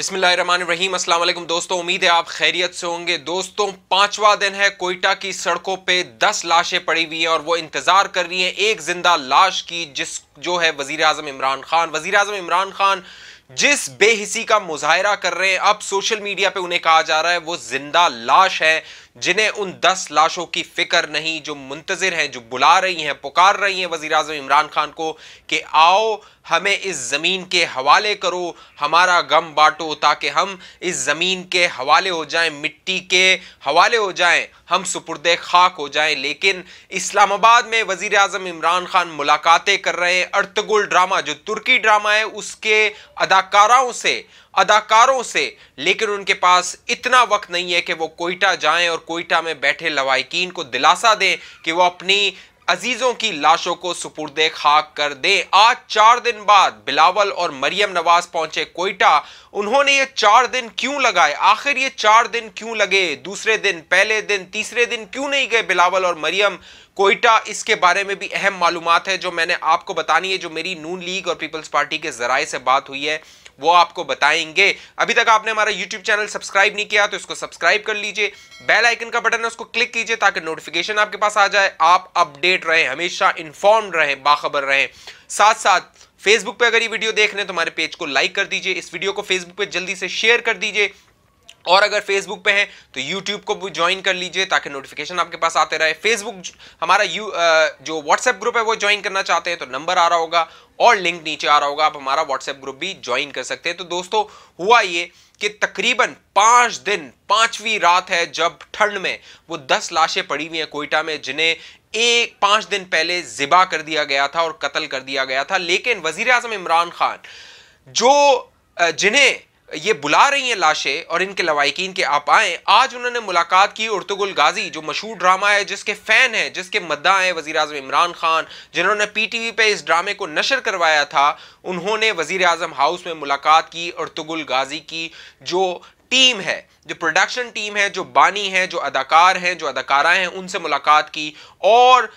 बिस्मिल्लाहिर्रहमानिर्रहीम अस्सलाम वालेकुम दोस्तों उम्मीद है आप खैरियत से होंगे दोस्तों पांचवा दिन है कोयटा की सड़कों पे दस लाशें पड़ी हुई हैं और वो इंतज़ार कर रही हैं एक ज़िंदा लाश की जिस जो है वजीर अजम इमरान खान वजीर अजम इमरान खान जिस बेहिसी का मुजाहरा कर रहे हैं अब सोशल मीडिया पे उन्हें कहा जा रहा है वो जिंदा लाश है जिन्हें उन दस लाशों की फिक्र नहीं जो मुंतजर हैं जो बुला रही हैं पुकार रही हैं वजी अजम इमरान खान को कि आओ हमें इस ज़मीन के हवाले करो हमारा गम बांटो ताकि हम इस ज़मीन के हवाले हो जाएं मिट्टी के हवाले हो जाएं हम सुपुर्द खाक हो जाएं लेकिन इस्लामाबाद में वज़ी अजम इमरान खान मुलाकातें कर रहे हैं अर्तगुल ड्रामा जो तुर्की ड्रामा है उसके अदाकाराओं से अदाकारों से लेकिन उनके पास इतना वक्त नहीं है कि वो कोयटा जाएं और कोयटा में बैठे लवाकिन को दिलासा दें कि वो अपनी अजीज़ों की लाशों को सुपुर्द खाक कर दें आज चार दिन बाद बिलावल और मरियम नवाज पहुंचे कोयटा उन्होंने ये चार दिन क्यों लगाए आखिर ये चार दिन क्यों लगे दूसरे दिन पहले दिन तीसरे दिन क्यों नहीं गए बिलावल और मरियम कोयटा इसके बारे में भी अहम मालूम है जो मैंने आपको बतानी है जो मेरी नून लीग और पीपल्स पार्टी के जराए से बात हुई है वो आपको बताएंगे अभी तक आपने हमारा यूट्यूब चैनल सब्सक्राइब नहीं किया तो इसको सब्सक्राइब कर लीजिए बेल आइकन का बटन है उसको क्लिक कीजिए ताकि नोटिफिकेशन आपके पास आ जाए आप अपडेट रहें हमेशा इन्फॉर्म रहें बाखबर रहें साथ साथ फेसबुक पे अगर ये वीडियो देख रहे हैं तो हमारे पेज को लाइक कर दीजिए इस वीडियो को फेसबुक पे जल्दी से शेयर कर दीजिए और अगर फेसबुक पे हैं तो यूट्यूब को भी ज्वाइन कर लीजिए ताकि नोटिफिकेशन आपके पास आते रहे फेसबुक हमारा यू जो व्हाट्सएप ग्रुप है वो ज्वाइन करना चाहते हैं तो नंबर आ रहा होगा और लिंक नीचे आ रहा होगा आप हमारा व्हाट्सएप ग्रुप भी ज्वाइन कर सकते हैं तो दोस्तों हुआ ये कि तकरीबन पांच दिन पांचवी रात है जब ठंड में वो दस लाशें पड़ी हुई हैं कोयटा में जिन्हें एक पांच दिन पहले जिबा कर दिया गया था और कत्ल कर दिया गया था लेकिन वजीर अजम इमरान खान जो जिन्हें ये बुला रही हैं लाशें और इनके लवाइकिन के आप आए आज उन्होंने मुलाकात की उर्तुगुल गाजी जो मशहूर ड्रामा है जिसके फैन हैं जिसके मद्दा हैं वजी अजम इमरान खान जिन्होंने पी टी वी पर इस ड्रामे को नशर करवाया था उन्होंने वजीर अजम हाउस में मुलाकात की उर्तुगुल गाजी की जो टीम है जो प्रोडक्शन टीम है जो बानी है जो अदाकार हैं जो अदाकारा हैं उनसे मुलाकात की और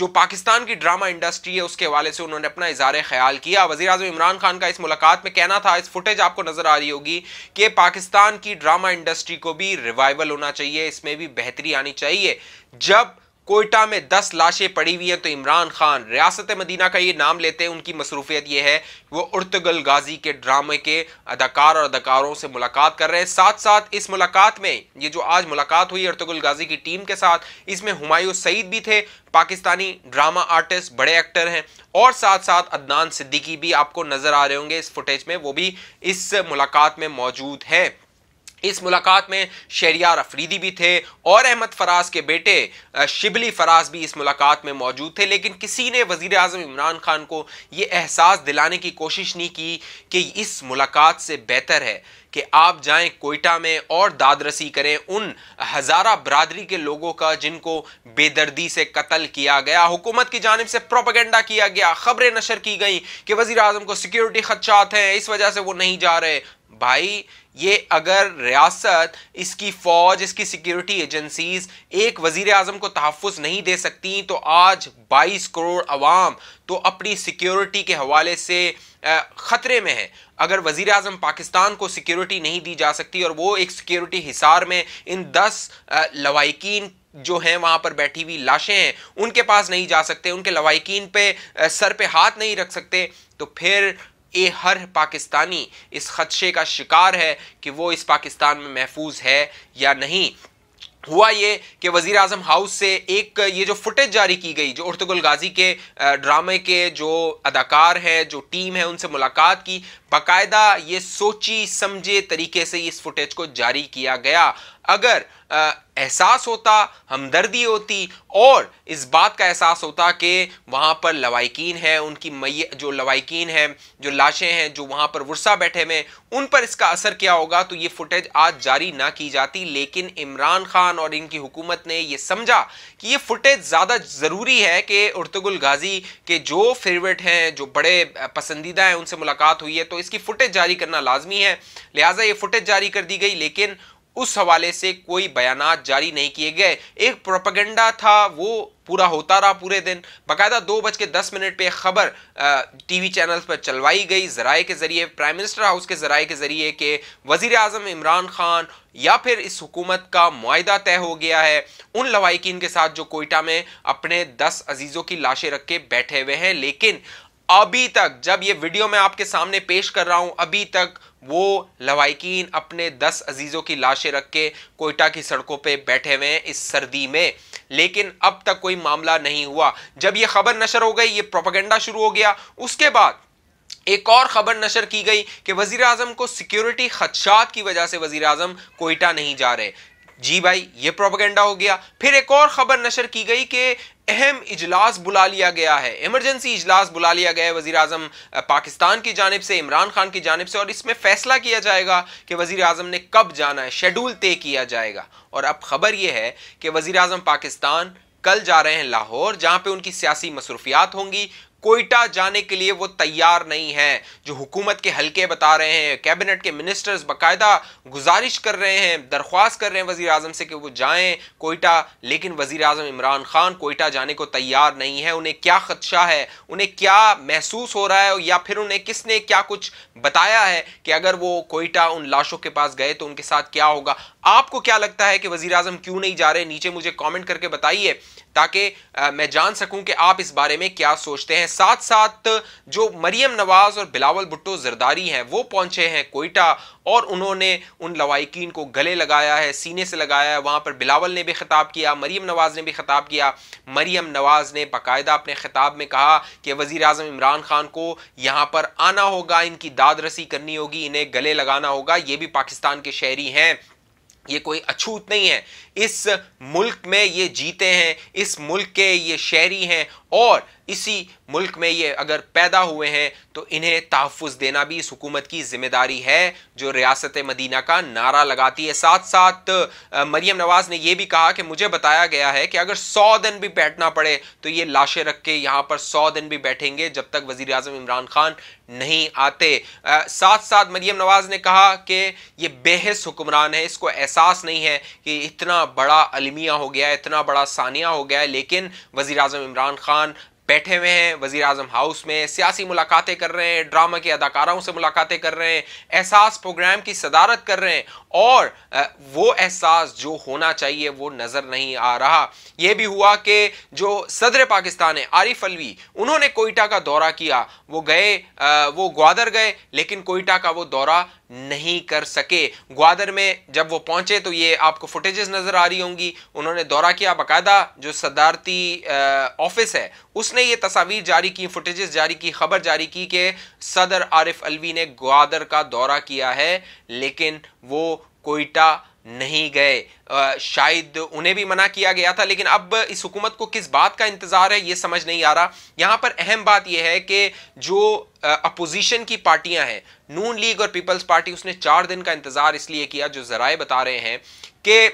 जो पाकिस्तान की ड्रामा इंडस्ट्री है उसके हवाले से उन्होंने अपना इजहार ख्याल किया वजी अजम इमरान खान का इस मुलाकात में कहना था इस फुटेज आपको नज़र आ रही होगी कि पाकिस्तान की ड्रामा इंडस्ट्री को भी रिवाइवल होना चाहिए इसमें भी बेहतरी आनी चाहिए जब कोयटा में दस लाशें पड़ी हुई हैं तो इमरान खान रियासत मदीना का ये नाम लेते हैं उनकी मसरूफियत ये है वो उर्तगल गाजी के ड्रामे के अदाकार और अदाकारों से मुलाकात कर रहे हैं साथ साथ इस मुलाकात में ये जो आज मुलाकात हुई उर्तगल गाजी की टीम के साथ इसमें हुमायूं सईद भी थे पाकिस्तानी ड्रामा आर्टिस्ट बड़े एक्टर हैं और साथ साथ अदनान सिद्दीकी भी आपको नज़र आ रहे होंगे इस फुटेज में वो भी इस मुलाकात में मौजूद हैं इस मुलाकात में शेरियार अफरीदी भी थे और अहमद फराज के बेटे शिबली फराज भी इस मुलाकात में मौजूद थे लेकिन किसी ने वजीर अजम इमरान खान को ये एहसास दिलाने की कोशिश नहीं की कि इस मुलाकात से बेहतर है कि आप जाएं कोयटा में और दादरसी करें उन हज़ारा बरदरी के लोगों का जिनको बेदर्दी से कत्ल किया गया हुकूमत की जानब से प्रोपागेंडा किया गया खबरें नशर की गई कि वजीर अजम को सिक्योरिटी खदशात हैं इस वजह से वो नहीं जा रहे भाई ये अगर रियासत इसकी फ़ौज इसकी सिक्योरिटी एजेंसीज एक वजीर अजम को तहफ़ नहीं दे सकती तो आज 22 करोड़ अवाम तो अपनी सिक्योरिटी के हवाले से ख़तरे में है अगर वजीर अजम पाकिस्तान को सिक्योरिटी नहीं दी जा सकती और वो एक सिक्योरिटी हिसार में इन दस लवाकिन जो हैं वहाँ पर बैठी हुई लाशें हैं उनके पास नहीं जा सकते उनके लवाकिन पे सर पे हाथ नहीं रख सकते तो फिर ए हर पाकिस्तानी इस खदशे का शिकार है कि वो इस पाकिस्तान में महफूज है या नहीं हुआ ये कि वज़ी अजम हाउस से एक ये जो फुटेज जारी की गई जो उर्तगुल गाजी के ड्रामे के जो अदाकार हैं जो टीम है उनसे मुलाकात की बाकायदा ये सोची समझे तरीके से इस फुटेज को जारी किया गया अगर एहसास होता हमदर्दी होती और इस बात का एहसास होता कि वहाँ पर लवाकिन हैं उनकी मै जो लवाकिन है जो लाशें हैं जो वहाँ पर वर्षा बैठे हुए उन पर इसका असर क्या होगा तो ये फुटेज आज जारी ना की जाती लेकिन इमरान खान और इनकी हुकूमत ने ये समझा कि ये फुटेज ज़्यादा ज़रूरी है कि उर्तगुल गाजी के जो फेवरेट हैं जो बड़े पसंदीदा हैं उनसे मुलाकात हुई है तो इसकी फुटेज जारी करना लाजमी है लिहाजा ये फुटेज जारी कर दी गई लेकिन उस हवाले से कोई बयान जारी नहीं किए गए एक प्रोपेगेंडा था वो पूरा होता रहा पूरे दिन बाकायदा दो बज के दस मिनट पर खबर टीवी चैनल्स पर चलवाई गई जराए के ज़रिए प्राइम मिनिस्टर हाउस के जराए के ज़रिए कि वज़ी अजम इमरान खान या फिर इस हुकूमत का माहा तय हो गया है उन लवाकिन के साथ जो कोयटा में अपने दस अजीज़ों की लाशें रख के बैठे हुए हैं लेकिन अभी तक जब ये वीडियो मैं आपके सामने पेश कर रहा हूं अभी तक वो लवाइकिन अपने दस अजीज़ों की लाशें रख के कोयटा की सड़कों पे बैठे हुए हैं इस सर्दी में लेकिन अब तक कोई मामला नहीं हुआ जब ये खबर नशर हो गई ये प्रोपागेंडा शुरू हो गया उसके बाद एक और खबर नशर की गई कि वजीर अजम को सिक्योरिटी खदशात की वजह से वजीर कोयटा नहीं जा रहे जी भाई ये प्रोपागेंडा हो गया फिर एक और खबर नशर की गई कि अहम इजलास बुला लिया गया है इमरजेंसी इजलास बुला लिया गया है वजीर अजम पाकिस्तान की जानब से इमरान खान की जानब से और इसमें फैसला किया जाएगा कि वजी अजम ने कब जाना है शेड्यूल तय किया जाएगा और अब खबर यह है कि वजी अजम पाकिस्तान कल जा रहे हैं लाहौर जहां पे उनकी सियासी मसरूफियात होंगी कोयटा जाने के लिए वो तैयार नहीं है जो हुकूमत के हल्के बता रहे हैं कैबिनेट के मिनिस्टर्स बाकायदा गुजारिश कर रहे हैं दरख्वास्त कर रहे हैं वजीर अजम से कि वो जाएं कोयटा लेकिन वजी अजम इमरान खान कोयटा जाने को तैयार नहीं है उन्हें क्या खदशा है उन्हें क्या महसूस हो रहा है या फिर उन्हें किसने क्या कुछ बताया है कि अगर वो कोयटा उन लाशों के पास गए तो उनके साथ क्या होगा आपको क्या लगता है कि वजी अजम क्यों नहीं जा रहे नीचे मुझे कॉमेंट करके बताइए ताकि मैं जान सकूं कि आप इस बारे में क्या सोचते हैं साथ साथ जो मरियम नवाज़ और बिलावल भुट्टो जरदारी हैं वो पहुंचे हैं कोयटा और उन्होंने उन लवाइकिन को गले लगाया है सीने से लगाया है वहाँ पर बिलावल ने भी ख़िताब किया मरीम नवाज़ ने भी ख़िताब किया मरीम नवाज़ ने बाकायदा अपने ख़िताब में कहा कि वज़ी अजम इमरान खान को यहाँ पर आना होगा इनकी दाद रसी करनी होगी इन्हें गले लगाना होगा ये भी पाकिस्तान के शहरी हैं ये कोई अछूत नहीं है इस मुल्क में ये जीते हैं इस मुल्क के ये शहरी हैं और इसी मुल्क में ये अगर पैदा हुए हैं तो इन्हें तहफ़ देना भी इस हुकूमत की जिम्मेदारी है जो रियासत मदीना का नारा लगाती है साथ साथ मरियम नवाज़ ने यह भी कहा कि मुझे बताया गया है कि अगर सौ दिन भी बैठना पड़े तो ये लाशें रख के यहाँ पर सौ दिन भी बैठेंगे जब तक वजीर अजम इमरान खान नहीं आते आ, साथ साथ मरियम नवाज़ ने कहा कि यह बेहस हुक्मरान है इसको एहसास नहीं है कि इतना बड़ा अलमिया हो गया इतना बड़ा सानिया हो गया लेकिन वज़ी अजम इमरान खान बैठे हुए हैं वजीर अजम हाउस में सियासी मुलाकातें कर रहे हैं ड्रामा के अदाकारों से मुलाकातें कर रहे हैं एहसास प्रोग्राम की सदारत कर रहे हैं और वो एहसास जो होना चाहिए वो नज़र नहीं आ रहा ये भी हुआ कि जो सदर पाकिस्तान है आरिफ अलवी उन्होंने कोयटा का दौरा किया वो गए वो ग्वादर गए लेकिन कोयटा का वो दौरा नहीं कर सके ग्वादर में जब वो पहुंचे तो ये आपको फुटेजेस नज़र आ रही होंगी उन्होंने दौरा किया बाकायदा जो सदारती ऑफिस है उसने ये तस्वीर जारी की फुटेजेस जारी की खबर जारी की कि सदर आरिफ अलवी ने ग्वादर का दौरा किया है लेकिन वो कोयटा नहीं गए शायद उन्हें भी मना किया गया था लेकिन अब इस हुकूमत को किस बात का इंतज़ार है ये समझ नहीं आ रहा यहाँ पर अहम बात यह है कि जो अपोजिशन की पार्टियां हैं नून लीग और पीपल्स पार्टी उसने चार दिन का इंतज़ार इसलिए किया जो जराए बता रहे हैं कि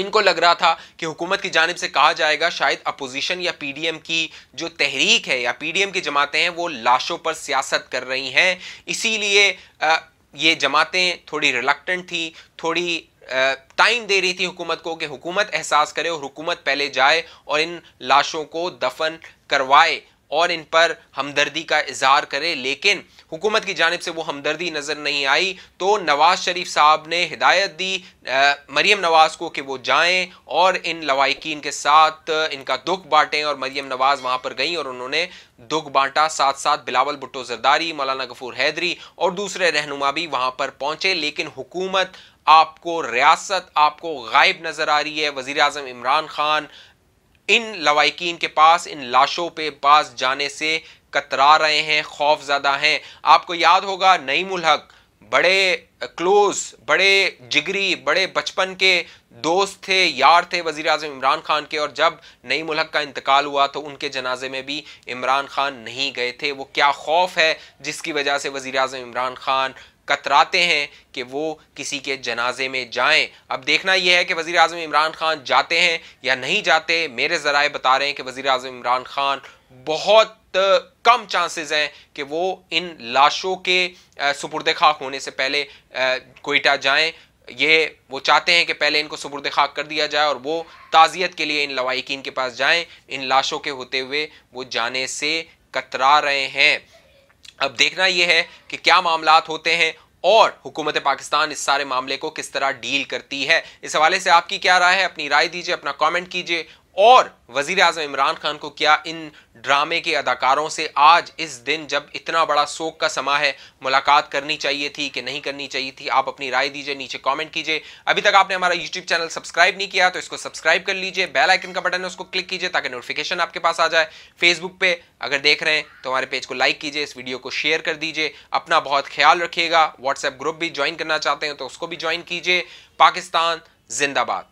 इनको लग रहा था कि हुकूमत की जानब से कहा जाएगा शायद अपोजिशन या पीडीएम की जो तहरीक है या पीडीएम की जमातें हैं वो लाशों पर सियासत कर रही हैं इसीलिए ये जमातें थोड़ी रिलक्टेंट थी थोड़ी टाइम दे रही थी हुकूमत को कि हुकूमत एहसास करे और हुकूमत पहले जाए और इन लाशों को दफन करवाए और इन पर हमदर्दी का इजहार करे लेकिन हुकूमत की जानब से वो हमदर्दी नज़र नहीं आई तो नवाज़ शरीफ साहब ने हिदायत दी मरीम नवाज़ को कि वो जाएं और इन लवाकिन के साथ इनका दुख बांटें और मरीम नवाज़ वहाँ पर गई और उन्होंने दुख बांटा साथ साथ बिलावल भुट्टो जरदारी मौलाना गफूर हैदरी और दूसरे रहनुमा भी वहाँ पर पहुँचे लेकिन हुकूमत आपको रियासत आपको गायब नज़र आ रही है वज़ी अजम इमरान ख़ान इन लवाकिन के पास इन लाशों पे पास जाने से कतरा रहे हैं खौफ ज़्यादा हैं आपको याद होगा नईमुल हक बड़े क्लोज बड़े जिगरी बड़े बचपन के दोस्त थे यार थे वज़ी अजम इमरान ख़ान के और जब नई मुलक का इंतकाल हुआ तो उनके जनाजे में भी इमरान ख़ान नहीं गए थे वो क्या खौफ है जिसकी वजह से वज़ी अजम इमरान ख़ान कतराते हैं कि वो किसी के जनाजे में जाएं अब देखना यह है कि वज़ी अजम इमरान खान जाते हैं या नहीं जाते मेरे ज़राए बता रहे हैं कि वज़ी अजम इमरान खान बहुत कम चांसेस हैं कि वो इन लाशों के सुपुरद खाक होने से पहले कोयटा जाएं ये वो चाहते हैं कि पहले इनको सुपुरद खाक कर दिया जाए और वो ताज़ियत के लिए इन लवाइकिन के पास जाएं इन लाशों के होते हुए वो जाने से कतरा रहे हैं अब देखना यह है कि क्या मामला होते हैं और हुकूमत पाकिस्तान इस सारे मामले को किस तरह डील करती है इस हवाले से आपकी क्या राय है अपनी राय दीजिए अपना कमेंट कीजिए और वजीर अजम इमरान खान को क्या इन ड्रामे के अदाकारों से आज इस दिन जब इतना बड़ा शोक का समा है मुलाकात करनी चाहिए थी कि नहीं करनी चाहिए थी आप अपनी राय दीजिए नीचे कमेंट कीजिए अभी तक आपने हमारा यूट्यूब चैनल सब्सक्राइब नहीं किया तो इसको सब्सक्राइब कर लीजिए बेल आइकन का बटन है उसको क्लिक कीजिए ताकि नोटिफिकेशन आपके पास आ जाए फेसबुक पर अगर देख रहे हैं तो हमारे पेज को लाइक कीजिए इस वीडियो को शेयर कर दीजिए अपना बहुत ख्याल रखिएगा व्हाट्सएप ग्रुप भी ज्वाइन करना चाहते हैं तो उसको भी ज्वाइन कीजिए पाकिस्तान जिंदाबाद